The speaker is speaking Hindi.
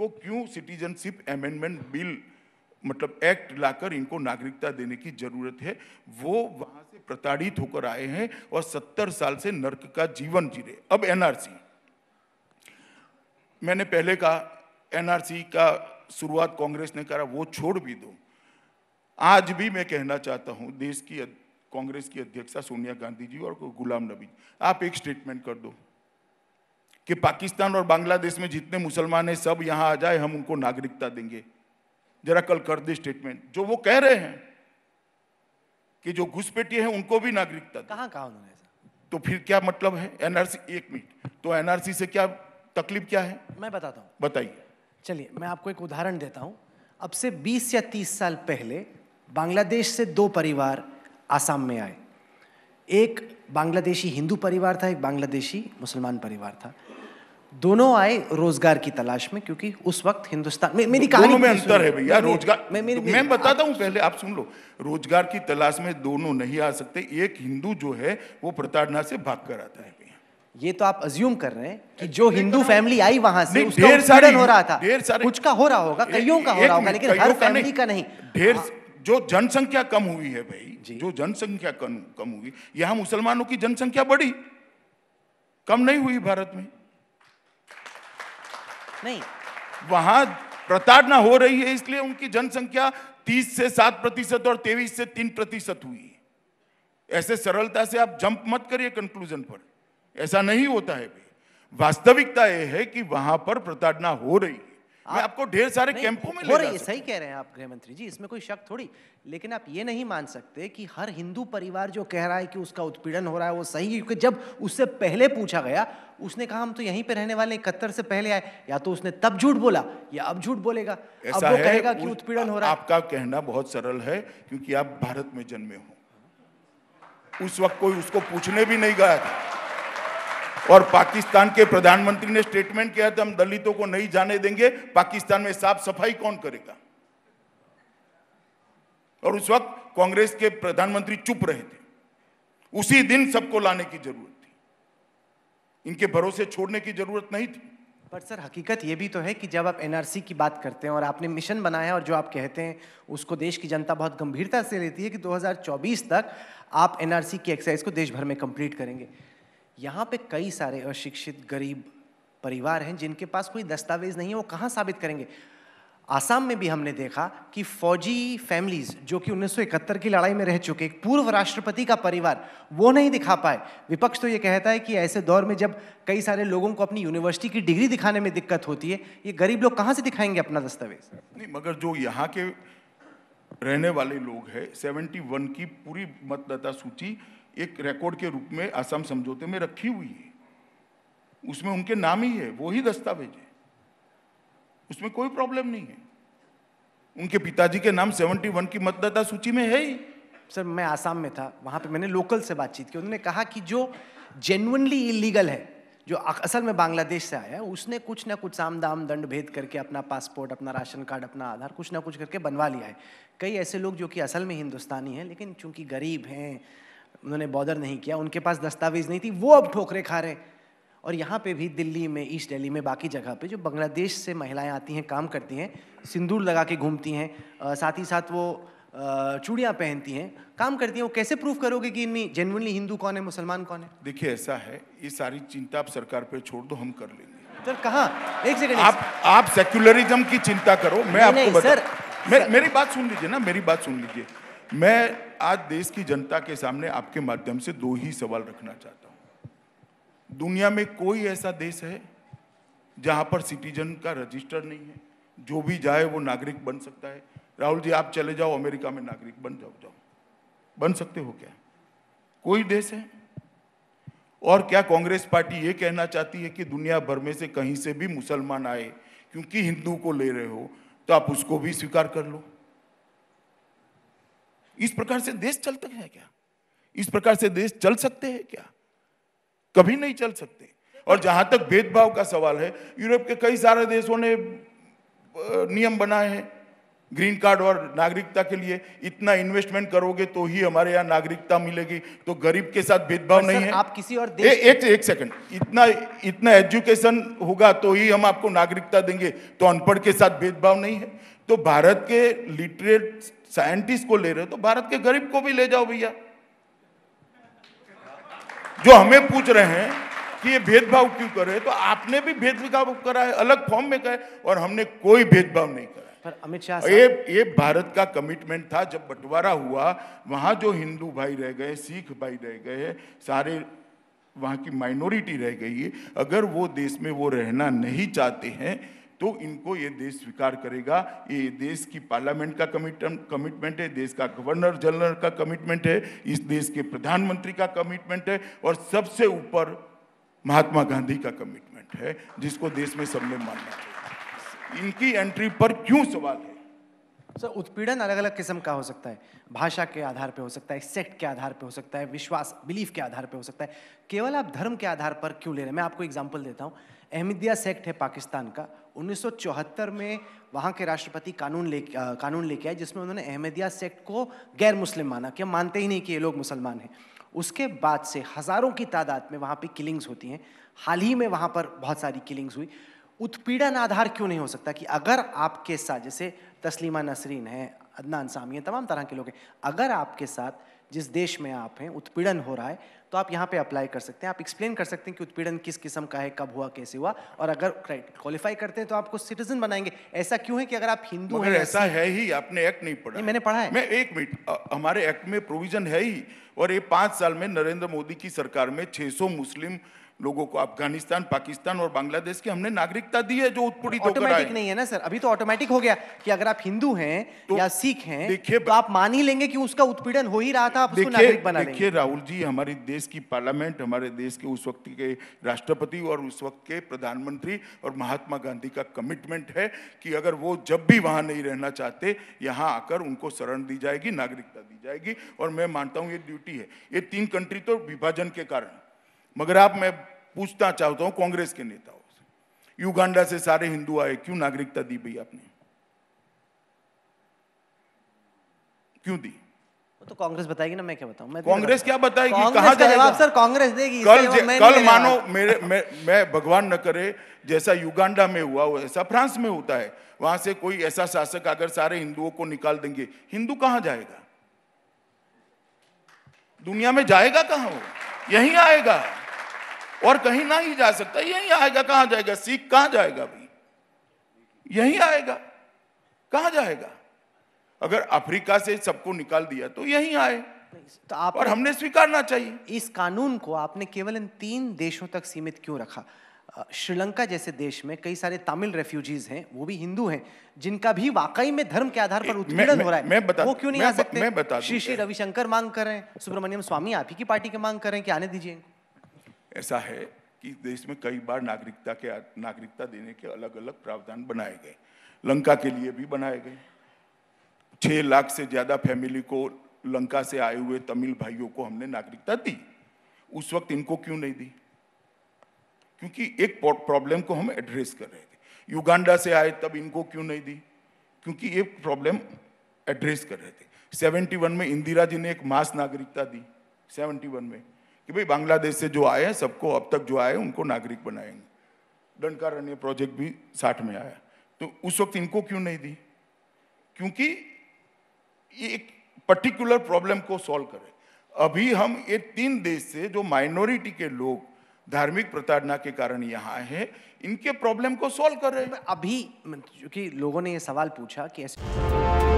इनको क्यों सिटीजनशिप अमेंडमेंट बिल मतलब एक्ट लाकर इनको नागरिकता देने की जरूरत है वो वहां से प्रताड़ित होकर आए हैं और सत्तर साल से नर्क का जीवन जी रहे अब एनआरसी मैंने पहले कहा एनआरसी का शुरुआत कांग्रेस ने करा वो छोड़ भी दो आज भी मैं कहना चाहता हूं देश की कांग्रेस की अध्यक्षा सोनिया गांधी जी और गुलाम नबी आप एक स्टेटमेंट कर दो कि पाकिस्तान और बांग्लादेश में जितने मुसलमान हैं सब यहाँ आ जाए हम उनको नागरिकता देंगे जरा कल कर दे स्टेटमेंट जो वो कह रहे हैं कि जो घुसपेटी है उनको भी नागरिकता कहा उन्होंने तो फिर क्या मतलब है एनआरसी एक मिनट तो एनआरसी से क्या तकलीफ क्या है मैं बताता हूँ बताइए चलिए मैं आपको एक उदाहरण देता हूँ अब से 20 या 30 साल पहले बांग्लादेश से दो परिवार आसाम में आए एक बांग्लादेशी हिंदू परिवार था एक बांग्लादेशी मुसलमान परिवार था दोनों आए रोजगार की तलाश में क्योंकि उस वक्त हिंदुस्तान में मेरी कहानी में तो अंतर है भैया रोजगार मैं, मेरी, मैं बताता हूँ पहले आप सुन लो रोजगार की तलाश में दोनों नहीं आ सकते एक हिंदू जो है वो प्रताड़ना से भाग कर आता है ये तो आप अज्यूम कर रहे हैं कि जो हिंदू फैमिली आई वहां से ढेर सारे हो रहा था ढेर सारे कुछ का हो रहा होगा कईयों का हो रहा होगा लेकिन हर फैमिली का नहीं ढेर हाँ। जो जनसंख्या कम हुई है भाई जो जनसंख्या कम हुई यहाँ मुसलमानों की जनसंख्या बढ़ी कम नहीं हुई भारत में नहीं वहां प्रताड़ना हो रही है इसलिए उनकी जनसंख्या 30 से 7 प्रतिशत और 23 से 3 प्रतिशत हुई ऐसे सरलता से आप जंप मत करिए कंक्लूजन पर ऐसा नहीं होता है भाई वास्तविकता यह है कि वहां पर प्रताड़ना हो रही है आप, मैं आपको ढेर सारे कैंपों में हो रही है सही कह रहे हैं आप गृह मंत्री जी इसमें कोई शक थोड़ी लेकिन आप ये नहीं मान सकते कि हर हिंदू परिवार जो कह रहा है कि उसका उत्पीड़न हो रहा है वो सही है क्योंकि जब उससे पहले पूछा गया उसने कहा हम तो यहीं पे रहने वाले इकहत्तर से पहले आए या तो उसने तब झूठ बोला या अब झूठ बोलेगा अब वो कहेगा कि उत्पीड़न हो रहा है आपका कहना बहुत सरल है क्योंकि आप भारत में जन्मे हो उस वक्त कोई उसको पूछने भी नहीं गया था और पाकिस्तान के प्रधानमंत्री ने स्टेटमेंट किया था हम दलितों को नहीं जाने देंगे पाकिस्तान में साफ सफाई कौन करेगा और उस वक्त कांग्रेस के प्रधानमंत्री चुप रहे थे उसी दिन सबको लाने की जरूरत इनके भरोसे छोड़ने की जरूरत नहीं थी पर सर हकीकत ये भी तो है कि जब आप एनआरसी की बात करते हैं और आपने मिशन बनाया और जो आप कहते हैं उसको देश की जनता बहुत गंभीरता से लेती है कि 2024 तक आप एनआरसी की एक्सरसाइज को देश भर में कंप्लीट करेंगे यहाँ पे कई सारे अशिक्षित गरीब परिवार हैं जिनके पास कोई दस्तावेज नहीं है वो कहाँ साबित करेंगे आसाम में भी हमने देखा कि फौजी फैमिलीज़ जो कि 1971 की लड़ाई में रह चुके एक पूर्व राष्ट्रपति का परिवार वो नहीं दिखा पाए विपक्ष तो ये कहता है कि ऐसे दौर में जब कई सारे लोगों को अपनी यूनिवर्सिटी की डिग्री दिखाने में दिक्कत होती है ये गरीब लोग कहाँ से दिखाएंगे अपना दस्तावेज नहीं मगर जो यहाँ के रहने वाले लोग हैं सेवेंटी की पूरी मतदाता सूची एक रिकॉर्ड के रूप में आसाम समझौते में रखी हुई है उसमें उनके नाम ही है वो ही दस्तावेज है उसमें कोई प्रॉब्लम नहीं है उनके पिताजी के नाम 71 की मतदाता सूची में है ही सर मैं आसाम में था वहाँ पे मैंने लोकल से बातचीत की उन्होंने कहा कि जो जेनुअनली इलीगल है जो असल में बांग्लादेश से आया है उसने कुछ ना कुछ साम दाम दंड भेद करके अपना पासपोर्ट अपना राशन कार्ड अपना आधार कुछ ना कुछ करके बनवा लिया है कई ऐसे लोग जो कि असल में हिंदुस्तानी हैं लेकिन चूंकि गरीब हैं उन्होंने बॉर्डर नहीं किया उनके पास दस्तावेज नहीं थी वो अब ठोकरे खा रहे हैं और यहाँ पे भी दिल्ली में ईस्ट दिल्ली में बाकी जगह पे जो बांग्लादेश से महिलाएं आती हैं काम करती हैं सिंदूर लगा के घूमती हैं साथ ही साथ वो चूड़ियाँ पहनती हैं काम करती हैं वो कैसे प्रूव करोगे कि इनमें जेनवनली हिंदू कौन है मुसलमान कौन है देखिए ऐसा है ये सारी चिंता आप सरकार पर छोड़ दो हम कर लेंगे सर कहाँ एक सेकेंड आप आप सेक्युलरिज्म की चिंता करो मैं आपको सर, मेरी बात सुन लीजिए ना मेरी बात सुन लीजिए मैं आज देश की जनता के सामने आपके माध्यम से दो ही सवाल रखना चाहता हूँ दुनिया में कोई ऐसा देश है जहां पर सिटीजन का रजिस्टर नहीं है जो भी जाए वो नागरिक बन सकता है राहुल जी आप चले जाओ अमेरिका में नागरिक बन जाओ जाओ बन सकते हो क्या कोई देश है और क्या कांग्रेस पार्टी ये कहना चाहती है कि दुनिया भर में से कहीं से भी मुसलमान आए क्योंकि हिंदू को ले रहे हो तो आप उसको भी स्वीकार कर लो इस प्रकार से देश चलते हैं क्या इस प्रकार से देश चल सकते हैं क्या कभी नहीं चल सकते और जहां तक भेदभाव का सवाल है यूरोप के कई सारे देशों ने नियम बनाए हैं ग्रीन कार्ड और नागरिकता के लिए इतना इन्वेस्टमेंट करोगे तो ही हमारे यहाँ नागरिकता मिलेगी तो गरीब के साथ भेदभाव नहीं है आप किसी और देश ए, एक एक सेकंड इतना इतना एजुकेशन होगा तो ही हम आपको नागरिकता देंगे तो अनपढ़ के साथ भेदभाव नहीं है तो भारत के लिटरेट साइंटिस्ट को ले रहे हो तो भारत के गरीब को भी ले जाओ भैया जो हमें पूछ रहे हैं कि ये भेदभाव क्यों कर रहे हैं तो आपने भी भेदभाव करा है अलग फॉर्म में कहे और हमने कोई भेदभाव नहीं करा पर अमित शाह ये ये भारत का कमिटमेंट था जब बंटवारा हुआ वहाँ जो हिंदू भाई रह गए सिख भाई रह गए सारे वहाँ की माइनॉरिटी रह गई है अगर वो देश में वो रहना नहीं चाहते हैं तो इनको ये देश स्वीकार करेगा ये देश की पार्लियामेंट का कमिटमेंट है देश का गवर्नर जनरल का कमिटमेंट है इस देश के प्रधानमंत्री का कमिटमेंट है और सबसे ऊपर महात्मा गांधी का कमिटमेंट है जिसको देश में सबने मानना चाहिए इनकी एंट्री पर क्यों सवाल है सर उत्पीड़न अलग अलग किस्म का हो सकता है भाषा के आधार पर हो सकता है सेक्ट के आधार पर हो सकता है विश्वास बिलीफ के आधार पर हो सकता है केवल आप धर्म के आधार पर क्यों ले रहे हैं मैं आपको एग्जाम्पल देता हूँ अहमदिया सेक्ट है पाकिस्तान का 1974 में वहाँ के राष्ट्रपति कानून ले कानून लेके आए जिसमें उन्होंने अहमदिया सेक्ट को गैर मुस्लिम माना कि हम मानते ही नहीं कि ये लोग मुसलमान हैं उसके बाद से हज़ारों की तादाद में वहाँ पे किलिंग्स होती हैं हाल ही में वहाँ पर बहुत सारी किलिंग्स हुई उत्पीड़न आधार क्यों नहीं हो सकता कि अगर आपके साथ जैसे तस्लीमा नसरीन है अदनान सामी है तमाम तरह के लोग हैं अगर आपके साथ जिस देश में आप हैं उत्पीड़न हो रहा है तो आप यहाँ पे अप्लाई कर सकते हैं आप एक्सप्लेन कर सकते हैं कि उत्पीड़न किस किस्म का है कब हुआ कैसे हुआ और अगर क्वालिफाई करते हैं तो आपको सिटीजन बनाएंगे ऐसा क्यों है कि अगर आप हिंदू हैं ऐसा है ही आपने एक्ट नहीं पढ़ा नहीं, मैंने पढ़ा है मैं एक मिनट हमारे एक्ट में प्रोविजन है ही और ये पाँच साल में नरेंद्र मोदी की सरकार में 600 मुस्लिम लोगों को अफगानिस्तान पाकिस्तान और बांग्लादेश के हमने नागरिकता दी है जो उत्पीड़ित आए नहीं है ना सर अभी तो ऑटोमेटिक हो गया कि अगर आप हिंदू हैं तो या सिख हैं देखिए तो आप मान ही लेंगे कि उसका उत्पीड़न हो ही रहा था आप उसको नागरिक बना देखिए राहुल जी हमारे देश की पार्लियामेंट हमारे देश के उस वक्त के राष्ट्रपति और उस वक्त के प्रधानमंत्री और महात्मा गांधी का कमिटमेंट है कि अगर वो जब भी वहां नहीं रहना चाहते यहाँ आकर उनको शरण दी जाएगी नागरिकता दी जाएगी और मैं मानता हूँ ये ड्यूटी है ये तीन कंट्री तो विभाजन के कारण मगर आप मैं पूछना चाहता हूं कांग्रेस के नेताओं से युगांडा से सारे हिंदू आए क्यों नागरिकता दी भाई आपने क्यों दी तो कांग्रेस बताएगी ना मैं क्या बताऊं कांग्रेस क्या बताएगी कहां जवाब सर कांग्रेस देगी कल कल मानो मेरे मैं, मैं भगवान न करे जैसा युगांडा में हुआ वैसा फ्रांस में होता है वहां से कोई ऐसा शासक अगर सारे हिंदुओं को निकाल देंगे हिंदू कहां जाएगा दुनिया में जाएगा कहां वो यहीं आएगा और कहीं ना ही जा सकता यही आएगा कहां जाएगा सिख कहां जाएगा भाई यही आएगा कहां जाएगा अगर अफ्रीका से सबको निकाल दिया तो यही आए तो आप और हमने स्वीकारना चाहिए इस कानून को आपने केवल इन तीन देशों तक सीमित क्यों रखा श्रीलंका जैसे देश में कई सारे तमिल रेफ्यूजीज हैं वो भी हिंदू हैं जिनका भी वाकई में धर्म के आधार पर उत्पीड़न हो रहा है मैं बता वो क्यों नहीं मैं, आ सकते मैं बता श्री श्री रविशंकर मांग कर रहे हैं सुब्रमण्यम स्वामी आप ही की पार्टी के मांग कर रहे हैं कि आने दीजिए ऐसा है कि देश में कई बार नागरिकता के नागरिकता देने के अलग अलग प्रावधान बनाए गए लंका के लिए भी बनाए गए छः लाख से ज़्यादा फैमिली को लंका से आए हुए तमिल भाइयों को हमने नागरिकता दी उस वक्त इनको क्यों नहीं दी क्योंकि एक प्रॉब्लम को हम एड्रेस कर रहे थे युगांडा से आए तब इनको क्यों नहीं दी क्योंकि एक प्रॉब्लम एड्रेस कर रहे थे 71 में इंदिरा जी ने एक मास नागरिकता दी 71 में कि भाई बांग्लादेश से जो आए सबको अब तक जो आए उनको नागरिक बनाएंगे दंडकारण्य प्रोजेक्ट भी साठ में आया तो उस वक्त इनको क्यों नहीं दी क्योंकि ये एक पर्टिकुलर प्रॉब्लम को सॉल्व करें अभी हम ये तीन देश से जो माइनॉरिटी के लोग धार्मिक प्रताड़ना के कारण यहाँ है इनके प्रॉब्लम को सॉल्व कर रहे हैं अभी क्योंकि लोगों ने ये सवाल पूछा कि ऐसे